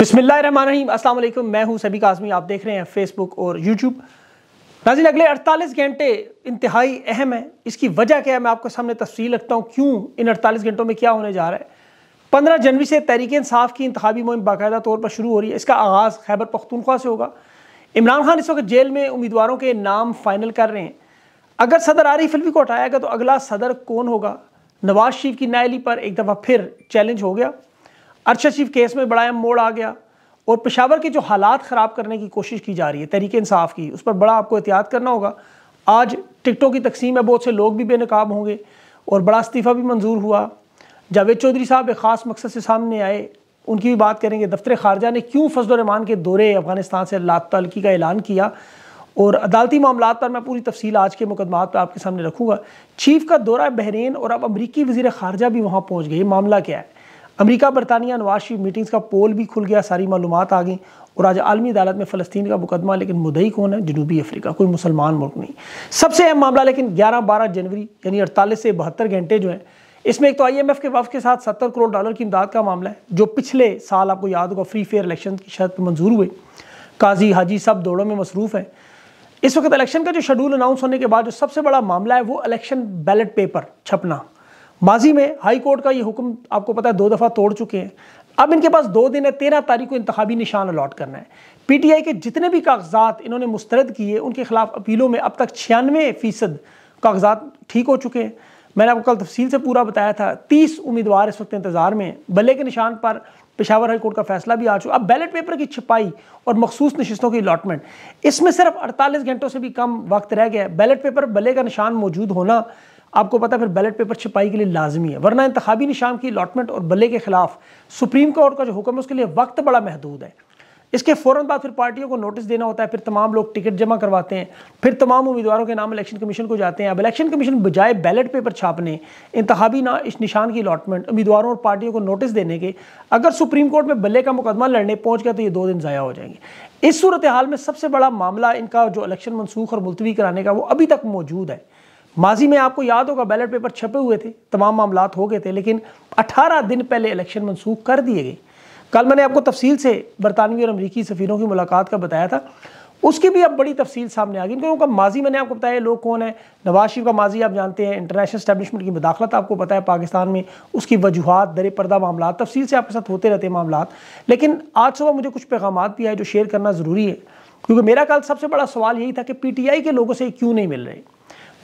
बसमिलीम अल्लाम मैं हूं सभी काजमी आप देख रहे हैं फेसबुक और यूट्यूब नाजिल अगले 48 घंटे इंतहाई अहम है इसकी वजह क्या है मैं आपको सामने तफसील रखता हूँ क्यों इन 48 घंटों में क्या होने जा रहा है 15 जनवरी से तहरीक इंसाफ की इंतबी मुहिम बाकायदा तौर पर शुरू हो रही है इसका आगाज़ खैबर पख्तनख्वा से होगा इमरान खान इस वक्त जेल में उम्मीदवारों के नाम फाइनल कर रहे हैं अगर सदर आरिफ अलवी को हटाया गया तो अगला सदर कौन होगा नवाज शरीफ की नायली पर एक दफ़ा फिर चैलेंज हो गया अरशद केस में बड़ा अहम मोड़ आ गया और पेशावर के जो हालात ख़राब करने की कोशिश की जा रही है तरीके इंसाफ की उस पर बड़ा आपको एहतियात करना होगा आज टिकटों की तकसीम है बहुत से लोग भी बेनकाब होंगे और बड़ा इस्तीफ़ा भी मंजूर हुआ जावेद चौधरी साहब एक ख़ास मकसद से सामने आए उनकी भी बात करेंगे दफ्तर खारजा ने क्यों फजलरहमान के दौरे अफगानिस्तान से लातलकी का ऐलान किया और अदालती मामला पर मैं पूरी तफसील आज के मुकदमात पर आपके सामने रखूँगा चीफ का दौरा बहरीन और अब अमरीकी वजी खारजा भी वहाँ पहुँच गए मामला क्या है अमेरिका बरतानिया नवाशी मीटिंग्स का पोल भी खुल गया सारी मालूम आ गई और आज आलमी अदालत में फ़लस्तीन का मुकदमा लेकिन मुदई कौन है जनूबी अफ्रीका कोई मुसलमान मुल्क नहीं सबसे अहम मामला लेकिन ग्यारह बारह जनवरी यानी अड़तालीस से बहत्तर घंटे जो है इसमें एक तो आई एम एफ के वफ के साथ सत्तर करोड़ डॉलर की इमदाद का मामला है जो पिछले साल आपको याद होगा फ्री फेयर इलेक्शन की शर्त मंजूर हुए काजी हाजी सब दौड़ों में मसरूफ़ हैं इस वक्त इलेक्शन का जो शेड्यूल अनाउंस होने के बाद जो सबसे बड़ा मामला है वो इलेक्शन बैलेट पेपर छपना माजी में हाई कोर्ट का ये हुक्म आपको पता है दो दफ़ा तोड़ चुके हैं अब इनके पास दो दिन है तेरह तारीख को इंतबी निशान अलाट करना है पीटीआई के जितने भी कागजात इन्होंने मुस्तरद किए उनके खिलाफ अपीलों में अब तक छियानवे फ़ीसद कागजात ठीक हो चुके हैं मैंने आपको कल तफसील से पूरा बताया था तीस उम्मीदवार इस वक्त इंतज़ार में बल्ले के निशान पर पेशावर हाई कोर्ट का फैसला भी आ चुका अब बैलेट पेपर की छिपाई और मखसूस नशस्तों की अलाटमेंट इसमें सिर्फ अड़तालीस घंटों से भी कम वक्त रह गया बैलेट पेपर बल्ले का निशान मौजूद होना आपको पता है फिर बैलेट पेपर छिपाई के लिए लाजमी है वरना इंतबी निशान की अलाटमेंट और बल्ले के खिलाफ सुप्रीम कोर्ट का जो हुक्म है उसके लिए वक्त बड़ा महदूद है इसके फ़ौर बाद फिर पार्टियों को नोटिस देना होता है फिर तमाम लोग टिकट जमा करवाते हैं फिर तमाम उम्मीदवारों के नाम इलेक्शन कमीशन को जाते हैं अब इलेक्शन कमीशन बजाय बैलेट पेपर छापने इंतबी ना इस निशान की अलाटमेंट उम्मीदवारों और पार्टियों को नोटिस देने के अगर सुप्रीम कोर्ट में बल्ले का मुकदमा लड़ने पहुँच गया तो ये दो दिन ज़ाया हो जाएंगे इस सूरत हाल में सबसे बड़ा मामला इनका जो इलेक्शन मनसूख और मुलतवी कराने का वो अभी तक मौजूद है माजी में आपको याद होगा बैलेट पेपर छपे हुए थे तमाम मामला हो गए थे लेकिन 18 दिन पहले इलेक्शन मनसूख कर दिए गए कल मैंने आपको तफसील से बरतानवी और अमरीकी सफ़ीरों की मुलाकात का बताया था उसकी भी अब बड़ी तफसील सामने आ गई क्योंकि उनका माजी मैंने आपको बताया लोग कौन है नवाज शरीफ का माजी आप जानते हैं इंटरनेशनल स्टैब्लिशमेंट की मदाखलत आपको पता है पाकिस्तान में उसकी वजूहत दर पर्दा मामला तफसील से आपके साथ होते रहते हैं मामला लेकिन आज सुबह मुझे कुछ पैगाम भी आए जो शेयर करना ज़रूरी है क्योंकि मेरा कल सबसे बड़ा सवाल यही था कि आई के लोगों से क्यों नहीं मिल रहे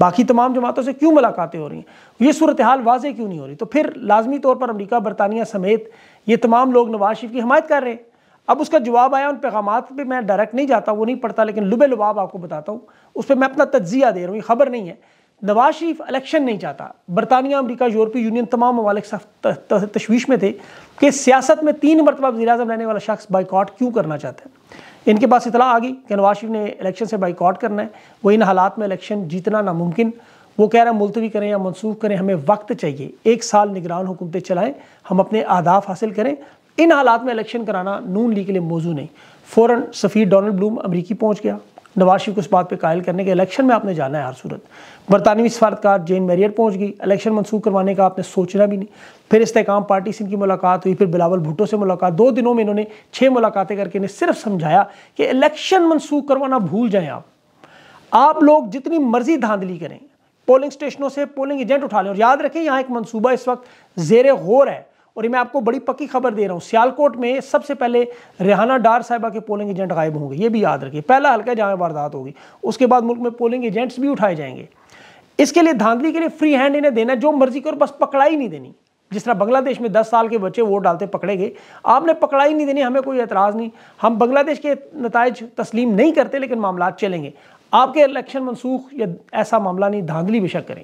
बाकी तमाम जमातों से क्यों मुलाकातें हो रही हैं ये सूरत हाल वाजे क्यों नहीं हो रही तो फिर लाजमी तौर पर अमरीका बरतानिया समेत ये तमाम लोग नवाज शरीफ की हमायत कर रहे हैं अब उसका जवाब आया उन पैगाम पर मैं डायरेक्ट नहीं जाता वो नहीं पढ़ता लेकिन लुबे लुबाब आपको बताता हूँ उस पर मैं अपना तज्जिया दे रहा हूँ ये खबर नहीं है नवाज शरीफ इलेक्शन नहीं चाहता बरतानिया अमरीका यूरोपीय यूनियन तमाम ममालिक तशवीश में थे कि सियासत में तीन मरतबा वजी अजम रहने वाला शख्स बाइकआउट क्यों करना चाहता है इनके पास इतला आ गई कि नवाज शरीफ ने इलेक्शन से बाइकआउट करना है वो इन हालात में इलेक्शन जीतना नामुमकिन वो कह रहे हैं मुलतवी करें या मनसूख करें हमें वक्त चाहिए एक साल निगरान हुकूमतें चलाएं हम अपने आदाफ हासिल करें इन हालात में इलेक्शन कराना नून लीग के लिए मौजू नहीं फ़ौर सफ़ीर डोनल्ड ब्लूम अमरीकी पहुँच गया नवाज शरीफ को इस बात पर कायल करने के इलेक्शन में आपने जाना है हर सूरत बरतानवी सफारतकार जेन मेरियट पहुँच गई इलेक्शन मनसूख करवाने का आपने सोचना भी नहीं फिर इस्तेकाम पार्टी से इनकी मुलाकात हुई फिर बिलावल भुट्टो से मुलाकात दो दिनों में इन्होंने छः मुलाकातें करके इन्हें सिर्फ समझाया कि इलेक्शन मनसूख करवाना भूल जाएँ आप आप लोग जितनी मर्जी धांधली करें पोलिंग स्टेशनों से पोलिंग एजेंट उठा लें और याद रखें यहाँ एक मनसूबा इस वक्त जेर गौर है और ये मैं आपको बड़ी पक्की खबर दे रहा हूँ सियालकोट में सबसे पहले रिहाना डार साहिबा के पोलिंग एजेंट गायब होंगे ये भी याद रखिए पहला हल्का जहाँ वारदात होगी उसके बाद मुल्क में पोलिंग एजेंट्स भी उठाए जाएंगे इसके लिए धांधली के लिए फ्री हैंड इन्हें देना जो मर्जी करो बस पकड़ाई नहीं देनी जिस तरह बांग्लादेश में 10 साल के बच्चे वोट डालते पकड़े गए आपने पकड़ाई नहीं देनी हमें कोई एतराज़ नहीं हम बांग्लादेश के नतज तस्लीम नहीं करते लेकिन मामला चलेंगे आपके इलेक्शन मनसूख या ऐसा मामला नहीं धांधली बेशक करें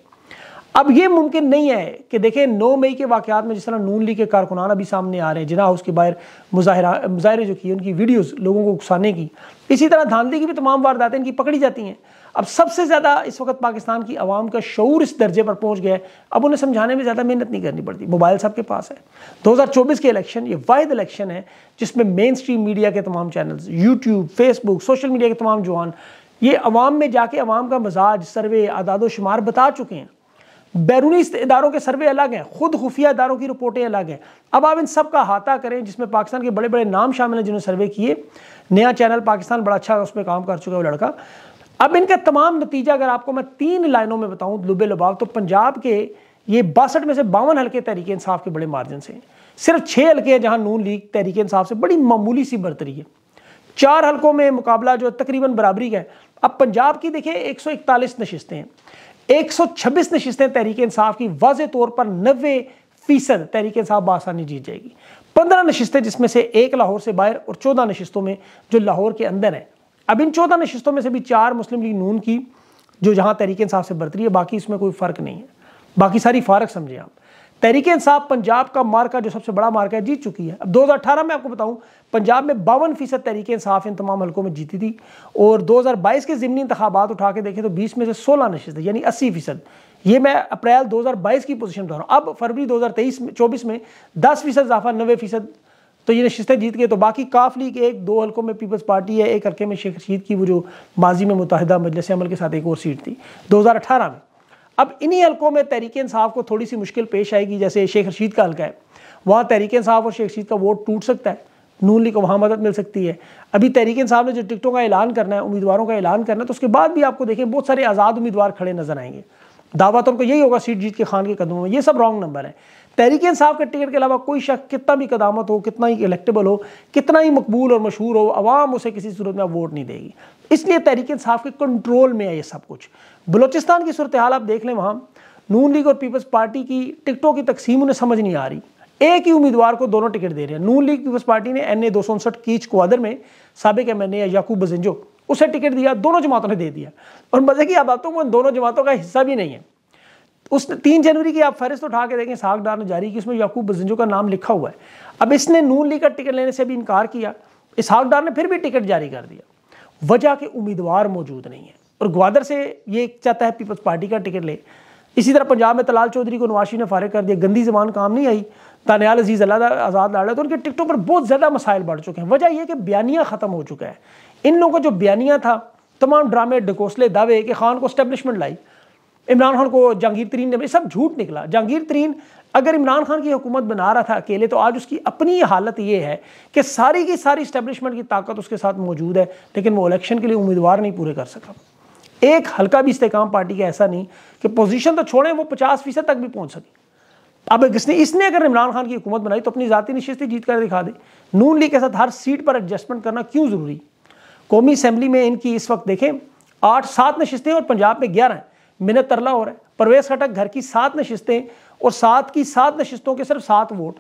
अब ये मुमकिन नहीं है कि देखें नौ मई के वाक़ात में जिस तरह नून लीग के कारकुनान अभी सामने आ रहे हैं जिना हाउस के बाहर मुजाहरा मुजाहरे जो किए उनकी वीडियोस लोगों को उकसाने की इसी तरह धांधली की भी तमाम वारदातें इनकी पकड़ी जाती हैं अब सबसे ज़्यादा इस वक्त पाकिस्तान की आवाम का शूर इस दर्जे पर पहुँच गया है अब उन्हें समझाने में ज़्यादा मेहनत नहीं करनी पड़ती मोबाइल सबके पास है चौबीस के इलेक्शन ये वायद इलेक्शन है जिसमें मेन स्ट्रीम मीडिया के तमाम channel YouTube Facebook social media के तमाम जवान ये आवाम में जाके आवाम का मजाज सर्वे आदाद शुमार बता चुके हैं बैरूनी इदारों के सर्वे अलग हैं खुद खुफिया इदारों की रिपोर्टें अलग हैं अब आप इन सब का हाथा करें जिसमें पाकिस्तान के बड़े बड़े नाम शामिल हैं जिन्होंने सर्वे किए नया चैनल पाकिस्तान बड़ा अच्छा उसमें काम कर चुका है वो लड़का अब इनका तमाम नतीजा अगर आपको मैं तीन लाइनों में बताऊँ लुबे लुभाव तो पंजाब के ये बासठ में से बावन हल्के तहरीक इंसाफ के बड़े मार्जिन से सिर्फ छः हल्के हैं जहाँ नून लीग तहरीक इंसाफ से बड़ी मामूली सी बरतरी है चार हल्कों में मुकाबला जो तकरीबन बराबरी का है अब पंजाब की देखिए 141 नशस्तें हैं 126 नशिस्तें तहरीक इंसाफ की वाज तौर पर नबे फीसद तहरीक इंसाफ बासानी जीत जाएगी पंद्रह नशस्तें जिसमें से एक लाहौर से बाहर और चौदह नशस्तों में जो लाहौर के अंदर है अब इन चौदह नशस्तों में से भी चार मुस्लिम लीग नून की जो जहाँ तहरीक इंसाफ से बरतरी है बाकी इसमें कोई फ़र्क नहीं है बाकी सारी फारक समझें आप तहरीक इंसाफ पंजाब का मार्का जो सबसे बड़ा मार्का है जीत चुकी है अब 2018 में आपको बताऊं पंजाब में बावन फीसद तरीके इंसाफ इन तमाम हलकों में जीती थी और 2022 के ज़मनी इंतबात उठा के देखें तो 20 में से 16 थे यानी 80 फीसद ये मैं अप्रैल 2022 की पोजीशन बता रहा हूँ अब फरवरी तेईस में चौबीस में दस फीसद इजाफा नबे फीसद तो ये नशस्तें जीत गए तो बाकी काफ लीग एक दो हल्कों में पीपल्स पार्टी है एक हल्के में शेख रशीद की वो जो माजी में मुतहदा मजलिस अमल के साथ एक और सीट थी अठारह में अब इन्हीं हल्कों में तहरीक इंसाफ को थोड़ी सी मुश्किल पेश आएगी जैसे शेख रशीद का हल्का है वहाँ तहरीक इंसाफ और शेख रशीद का वोट टूट सकता है नून लीग को वहाँ मदद मिल सकती है अभी तहरीक इंसाफ ने जो टिकटों का ऐलान करना है उम्मीदवारों का ऐलान करना है तो उसके बाद भी आपको देखें बहुत सारे आज़ाद उम्मीदवार खड़े नजर आएंगे दावा तो उनको यही होगा सीट जीत के खान के कदमों में ये सब रॉन्ग नंबर है तहरीक इंसाफ के टिकट के अलावा कोई शख्स कितना भी कदामत हो कितना ही इलेक्टेबल हो कितना ही मकबूल और मशहूर हो आवाम उसे किसी सूरत में वोट नहीं देगी इसलिए तहरीक इंसाफ के कंट्रोल में है ये सब कुछ बलोचिस्तान की सूरत हाल आप देख लें वहाँ नून लीग और पीपल्स पार्टी की टिकटों की तकसीम उन्हें समझ नहीं आ रही एक ही उम्मीदवार को दोनों टिकट दे रहे हैं नून लीग पीपल्स पार्टी ने एन ए दो सौ उनसठ कीच क्वादर में सबक एम एन ए याकूब बजेंजो उसे टिकट दिया दोनों जमातों ने दे दिया और मजे की आप बातों को तो दोनों जमातों का हिस्सा भी नहीं है उस तीन जनवरी की आप फहरिस्त उठा के देखें डार ने जारी की उसमें याकूब बजंजो का नाम लिखा हुआ है अब इसने नून लीग का टिकट लेने से भी इनकार किया इसहाक डार ने फिर भी टिकट जारी कर दिया वजह के उम्मीदवार मौजूद नहीं है और ग्वादर से ये चाहता है पीपल्स पार्टी का टिकट ले इसी तरह पंजाब में तलाल चौधरी को नवाशी ने फारिग कर दिया गंदी जबान काम नहीं आई तानियाल अजीज़ अल्लाह आज़ाद लाड़ा तो उनके टिकटों पर बहुत ज़्यादा मसाइल बढ़ चुके हैं वजह यह कि बयानिया ख़त्म हो चुका है इन लोगों का जो बयानिया था तमाम ड्रामे डकोसले दावे कि खान को स्टैब्लिशमेंट लाई इमरान खान को जहांगीर तरीन ने सब झूठ निकला जहांगीर तरीन अगर इमरान खान की हुकूमत बना रहा था अकेले तो आज उसकी अपनी हालत ये है कि सारी की सारी इस्टेबलिशमेंट की ताकत उसके साथ मौजूद है लेकिन वो इलेक्शन के लिए उम्मीदवार नहीं पूरे कर सका एक हल्का भी इस्तेकाम पार्टी का ऐसा नहीं कि पोजीशन तो छोड़ें वो पचास फीसद तक भी पहुंच सके अब इसने इसने अगर इमरान खान की हुकूमत बनाई तो अपनी ज़ाती नशस्तें जीत कर दिखा दे नून लीग के साथ हर सीट पर एडजस्टमेंट करना क्यों ज़रूरी कौमी असम्बली में इनकी इस वक्त देखें आठ सात नशस्तें और पंजाब में ग्यारह हैं मिनत तरला हो रहा है परवेज खटक घर की सात नशस्तें और सात की सात नशस्तों के सिर्फ सात वोट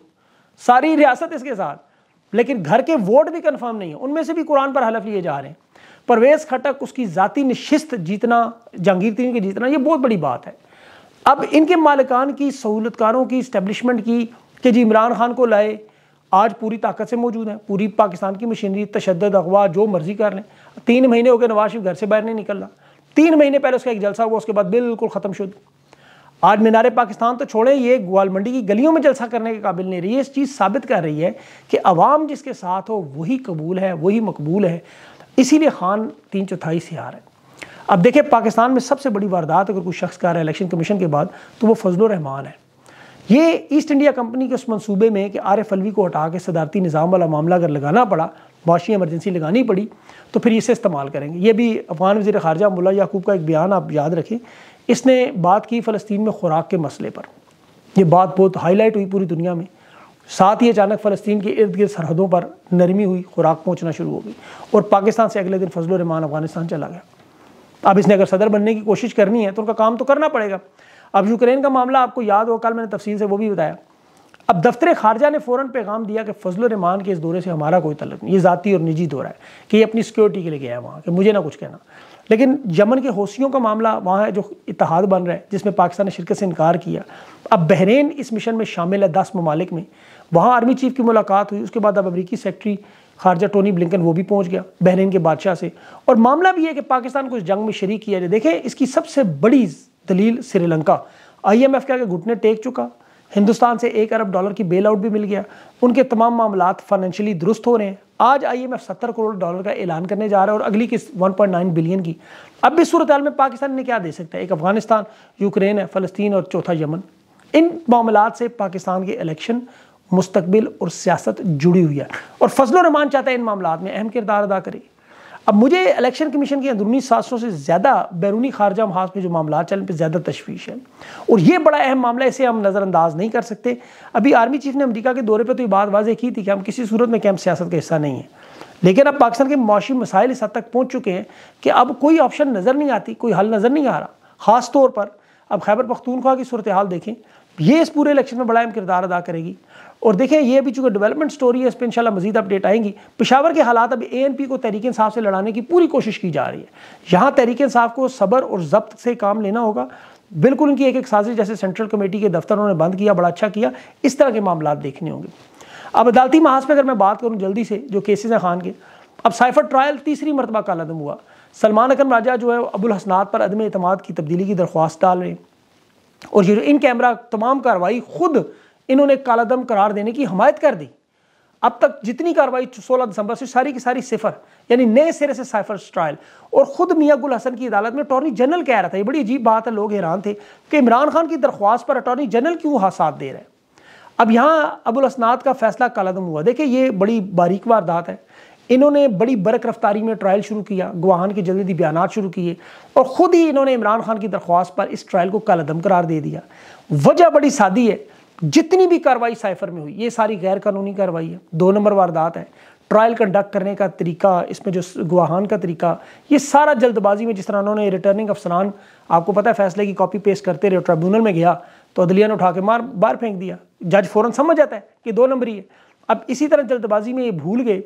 सारी रियासत इसके साथ लेकिन घर के वोट भी कंफर्म नहीं है उनमें से भी कुरान पर हलफ लिए जा रहे हैं परवेज खटक उसकी ज़ाती नशस्त जीतना जहांगीर तीन के जीतना ये बहुत बड़ी बात है अब इनके मालिकान की सहूलतकारों की इस्टेबलिशमेंट की कि जी इमरान खान को लाए आज पूरी ताकत से मौजूद है पूरी पाकिस्तान की मशीनरी तशद अगवा जो मर्जी कर लें तीन महीने हो गए नवाज शरीफ घर से बाहर नहीं निकल रहा तीन महीने पहले उसका एक जलसा हुआ उसके बाद बिल्कुल ख़त्म शुद्ध आज मीनारे पाकिस्तान तो छोड़े ये ग्वाल मंडी की गलियों में जलसा करने के काबिल नहीं रही है इस चीज़ साबित कर रही है कि अवाम जिसके साथ हो वही कबूल है वही मकबूल है इसीलिए खान तीन चौथाई से हार है अब देखिए पाकिस्तान में सबसे बड़ी वारदात अगर कोई शख्स का रहा है इलेक्शन कमीशन के बाद तो वो फजल रहमान है ये ईस्ट इंडिया कंपनी के उस मंसूबे में कि आर एफ अलवी को हटा के सदारती निज़ाम वाला मामला अगर लगाना पड़ा माशी एमरजेंसी लगानी पड़ी तो फिर इसे इस्तेमाल करेंगे ये भी अफगान वजीर खारजा मुला याकूब का एक बयान आप याद रखें इसने बात की फ़लस्तीन में खुराक के मसले पर यह बात बहुत हाईलाइट हुई पूरी दुनिया में साथ ही अचानक फ़लस्तीन के इर्द गिर्द सरहदों पर नरमी हुई खुराक पहुँचना शुरू हो गई और पाकिस्तान से अगले दिन फजल रहमान अफगानिस्तान चला गया अब इसने अगर सदर बनने की कोशिश करनी है तो उनका काम तो करना पड़ेगा अब यूक्रेन का मामला आपको याद हो कल मैंने तफसील से वो भी बताया अब दफ्तर खारजा ने फ़ौरन पैगाम दिया कि फजल रमान के इस दौरे से हमारा कोई तलब नहीं ये ज़ाती और निजी दौरा है कि ये अपनी सिक्योरिटी के लिए गया है वहाँ कि मुझे ना कुछ कहना लेकिन यमन के हौसियों का मामला वहाँ है जो इतिहाद बन रहा है जिसमें पाकिस्तान ने शिरकत से इनकार किया अब बहरीन इस मिशन में शामिल है दस ममालिक में वहाँ आर्मी चीफ की मुलाकात हुई उसके बाद अब अमरीकी सेक्रेटरी खारजा टोनी ब्लिंकन वो भी पहुँच गया बहरीन के बादशाह से और मामला भी है कि पाकिस्तान को इस जंग में शरीक किया जाए देखें इसकी सबसे बड़ी दलील श्रीलंका आई एम एफ क्या घुटने टेक चुका हिंदुस्तान से एक अरब डॉलर की बेल आउट भी मिल गया उनके तमाम मामला फाइनेंशियली दुरुस्त हो रहे हैं आज आई एम एफ सत्तर करोड़ डॉलर का ऐलान करने जा रहा है और अगली किस्त नाइन बिलियन की अब इस सूरत में पाकिस्तान ने क्या दे सकता है एक अफगानिस्तान यूक्रेन है फ़लस्तीन और चौथा यमन इन मामला से पाकिस्तान के इलेक्शन मुस्तबिल और सियासत जुड़ी हुई है और फजल रहमान चाहता है इन मामला में अहम किरदार अदा करे अब मुझे इलेक्शन कमीशन के अंदरूनी सात सौ से ज़्यादा बैरूनी खारजा महाज में जो मामला चल पर ज़्यादा तशवीश है और ये बड़ा अहम मामला इसे हम नज़रअंदाज नहीं कर सकते अभी आर्मी चीफ ने अमरीका के दौरे पर तो ये बात वाजह की थी कि हम किसी सूरत में कैम्प सियासत का हिस्सा नहीं है लेकिन अब पाकिस्तान के मुशी मसाइल इस हद तक पहुँच चुके हैं कि अब कोई ऑप्शन नज़र नहीं आती कोई हल नज़र नहीं आ रहा ख़ास तौर पर अब खैबर पख्तूनख्वा की सूरत हाल देखें ये इस पूरे इलेक्शन में बड़ा अहम किरदार अदा करेगी और देखें ये भी चूँकि डेवलपमेंट स्टोरी है इस पर इंशाल्लाह मजीद अपडेट आएंगी पिशावर के हालात अब ए एन पी को तहरीक इंसाफ से लड़ाने की पूरी कोशिश की जा रही है यहाँ तहरीक इंसाफ को सबर और जब्त से काम लेना होगा बिल्कुल उनकी एक एक साजिश जैसे सेंट्रल कमेटी के दफ्तर उन्होंने बंद किया बड़ा अच्छा किया इस तरह के मामला देखने होंगे अब अदालती महाज पर अगर मैं बात करूँ जल्दी से जो केसेज हैं खान के अब साइफर ट्रायल तीसरी मरतबा का लदम हुआ सलमान अकरम राजा जो है अबुल हसनात पर अदम अतमाद की तब्दीली की दरख्वास्त डाल रहे हैं और ये इन कैमरा तमाम कार्रवाई खुद इन्होंने कालादम करार देने की हमायत कर दी अब तक जितनी कार्रवाई 16 दिसंबर से सारी की सारी सिफर यानी नए सिरे से साइफर ट्रायल और ख़ुद मियाँ गुल हसन की अदालत में अटॉर्नी जनरल कह रहा था ये बड़ी अजीब बात है लोग हैरान थे कि इमरान खान की दरख्वास्त पर अटॉर्नी जनरल क्यों साथ दे रहे हैं अब यहाँ अबुल असनाद का फैसला कालादम हुआ देखिए ये बड़ी बारीक वारदात है इन्होंने बड़ी बरक रफ्तारी में ट्रायल शुरू किया गुहान के जल्दी बयान शुरू किए और ख़ुद ही इन्होंने इमरान खान की दरख्वास्त पर इस ट्रायल को कालादम करार दे दिया वजह बड़ी सादी है जितनी भी कार्रवाई साइफर में हुई ये सारी गैर कानूनी कार्रवाई है दो नंबर वारदात है ट्रायल कंडक्ट करने का तरीका इसमें जो गुवाहान का तरीका ये सारा जल्दबाजी में जिस तरह उन्होंने रिटर्निंग अफसरान आपको पता है फैसले की कॉपी पेश करते रहे ट्राइब्यूनल में गया तो अदलिया ने उठा के मार बाहर फेंक दिया जज फ़ौरन समझ जाता है कि दो नंबर ही है अब इसी तरह जल्दबाजी में ये भूल गए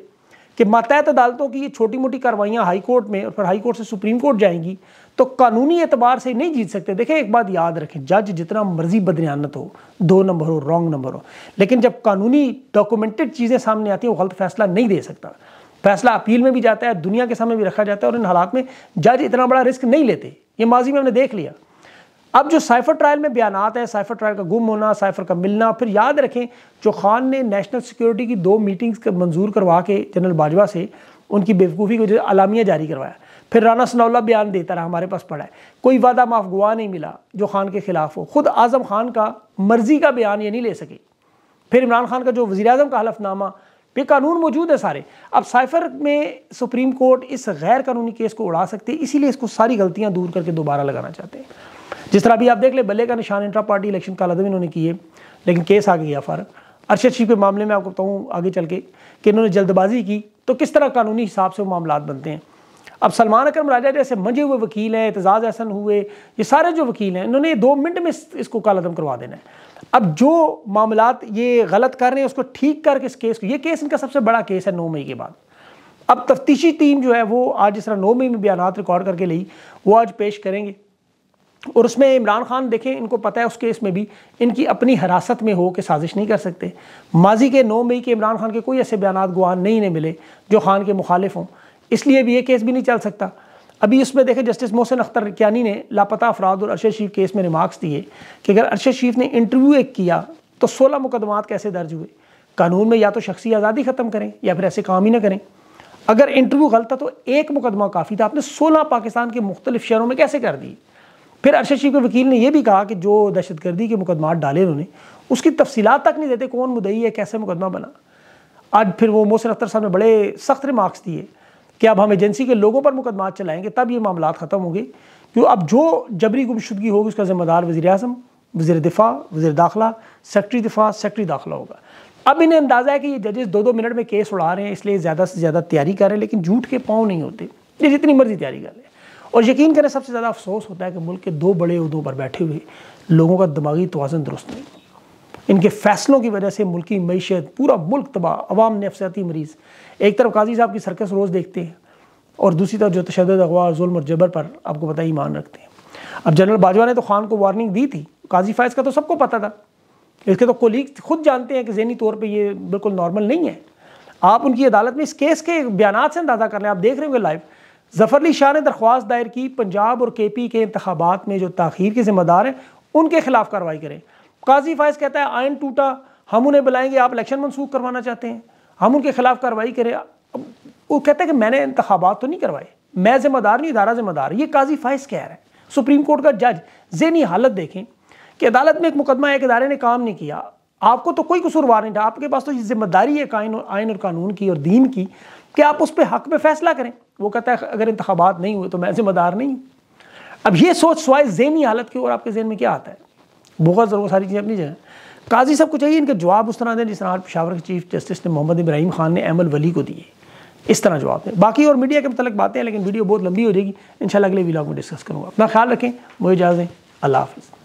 कि मातहत अदालतों की ये छोटी मोटी कार्रवाइयाँ हाई कोर्ट में और फिर हाई कोर्ट से सुप्रीम कोर्ट जाएंगी तो कानूनी एतबार से नहीं जीत सकते देखें एक बात याद रखें जज जितना मर्जी बदनियानत हो दो नंबर हो रॉन्ग नंबर हो लेकिन जब कानूनी डॉक्यूमेंटेड चीज़ें सामने आती हैं वो गलत फैसला नहीं दे सकता फैसला अपील में भी जाता है दुनिया के सामने भी रखा जाता है और इन हालात में जज इतना बड़ा रिस्क नहीं लेते ये माजी में हमने देख लिया अब जो साइफर ट्रायल में बयान हैं साइफर ट्रायल का गुम होना साइफर का मिलना फिर याद रखें जो खान ने नेशनल सिक्योरिटी की दो मीटिंग्स का मंजूर करवा के जनरल बाजवा से उनकी बेवकूफ़ी को जो अलामिया जारी करवाया फिर राना सनौला बयान देता रहा हमारे पास पड़ा है कोई वादा माफ गुआ नहीं मिला जो खान के खिलाफ हो खुद आज़म खान का मर्जी का बयान ये नहीं ले सके फिर इमरान खान का जो वजी अजम का हलफनामा ये कानून मौजूद है सारे अब साइफर में सुप्रीम कोर्ट इस गैर कानूनी केस को उड़ा सकते इसीलिए इसको सारी गलतियां दूर करके दोबारा लगाना चाहते हैं जिस तरह अभी आप देख ले बल्ले का निशान इंट्रा पार्टी इलेक्शन का आदमी इन्होंने किए लेकिन केस आ गया फर्क अरशद शीफ के मामले में आपको बताऊँ आगे चल के कि इन्होंने जल्दबाजी की तो किस तरह कानूनी हिसाब से वो मामला बनते हैं अब सलमान अक्रम राजा जैसे मंझे हुए वकील हैं एतजाज़ अहसन हुए ये सारे जो वकील हैं इन्होंने दो मिनट में इसको कालदम करवा देना है अब जो मामला ये गलत कर रहे हैं उसको ठीक करके इस केस को ये केस इनका सबसे बड़ा केस है नौ मई के बाद अब तफ्तीशी टीम जो है वो आज जिस तरह नौ मई में बयान रिकॉर्ड करके ली वो आज पेश करेंगे और उसमें इमरान खान देखें इनको पता है उस केस में भी इनकी अपनी हिरासत में हो के साजिश नहीं कर सकते माजी के नौ मई के इमरान खान के कोई ऐसे बयान गुआ नहीं ने मिले जो खान के मुखालिफ हों इसलिए भी ये केस भी नहीं चल सकता अभी उसमें देखें जस्टिस मोहसिन अख्तर कियानी ने लापता अफराद और अरशद शरीफ केस में रिमार्क्स दिए कि अगर अरशद शरीफ ने इंटरव्यू एक किया तो सोलह मुकदमात कैसे दर्ज हुए कानून में या तो शख्सी आज़ादी ख़त्म करें या फिर ऐसे काम ही ना करें अगर इंटरव्यू गलत था तो एक मुकदमा काफ़ी था आपने सोलह पाकिस्तान के मुख्तलिफ शहरों में कैसे कर दिए फिर अरशद शरीफ के वकील ने यह भी कहा कि जो दहशत गर्दी के मुकदमा डाले उन्होंने उसकी तफसीत तक नहीं देते कौन मुदई है कैसे मुकदमा बना आज फिर वो मोहसिन अख्तर साहब ने बड़े सख्त रिमार्क्स दिए कि अब हम एजेंसी के लोगों पर मुकदमा चलाएँगे तब ये मामला ख़त्म होंगे क्यों तो अब जो जबरी गुमशुदगी होगी उसका ज़िम्मेदार वजी अजम वजी दिफा वजी दाखिला सेक्रटरी दिफा सेक्रटरी दाखिला होगा अब इन्हें अंदाज़ा है कि ये जजेस दो दो मिनट में केस उड़ा रहे हैं इसलिए ज़्यादा से ज़्यादा तैयारी कर रहे हैं लेकिन झूठ के पाँव नहीं होते ये जितनी मर्ज़ी तैयारी कर रहे हैं और यकीन करें सबसे ज़्यादा अफसोस होता है कि मुल्क के दो बड़े उहदों पर बैठे हुए लोगों का दिमागी तोज़न दुरुस्त नहीं इनके फैसलों की वजह से मुल्की मीशत पूरा मुल्क तबाह अवाम नफसियाती मरीज़ एक तरफ काजी साहब की सरकस रोज़ देखते हैं और दूसरी तरफ जो तशद अगवा जुल्म और जबर पर आपको पता ईमान रखते हैं अब जनरल बाजवा ने तो खान को वार्निंग दी थी काजी फैज़ का तो सबको पता था इसके तो कोलीग खुद जानते हैं कि जहनी तौर पर ये बिल्कुल नॉर्मल नहीं है आप उनकी अदालत में इस केस के बयान से अंदाज़ा कर रहे हैं आप देख रहे होंगे लाइव ज़फरली शाह ने दरख्वास्त दायर की पंजाब और के पी के इंतबात में जो तखीर के ज़िम्मेदार हैं उनके खिलाफ कार्रवाई करें काजी फायज कहता है आयन टूटा हम उन्हें बुलाएंगे आप इलेक्शन मनसूख करवाना चाहते हैं हम उनके खिलाफ कार्रवाई करें वो कहता है कि मैंने इंतबात तो नहीं करवाए मैं जिम्मेदार नहीं इदारा जिम्मेदार ये काजी फायज कह रहा है सुप्रीम कोर्ट का जज जहनी हालत देखें कि अदालत में एक मुकदमा एक इदारे ने काम नहीं किया आपको तो कोई कसूरवार नहीं था आपके पास तो ये जिम्मेदारी है आयन और कानून की और दीन की कि आप उस पर हक में फैसला करें वो कहता है अगर इंतबात नहीं हुए तो मैं ज़िम्मेदार नहीं अब ये सोच सवाए जहनी हालत की और आपके जहन में क्या आता है बहुत ज़रूर सारी चीज़ें अपनी जगह काजी साहब को चाहिए इनका जवाब उस तरह दें जिस तरह पिशावर के चीफ जस्टिस ने मोहम्मद इब्राहिम खान ने अहमल वली को दिए इस तरह जवाब दें बाकी और मीडिया के मतलब बातें हैं लेकिन वीडियो बहुत लंबी हो जाएगी इन अगले वीलाग में डिस्कस करूँगा अपना ख्याल रखें मुझे इजाज़ें अल्लाह हाफिज़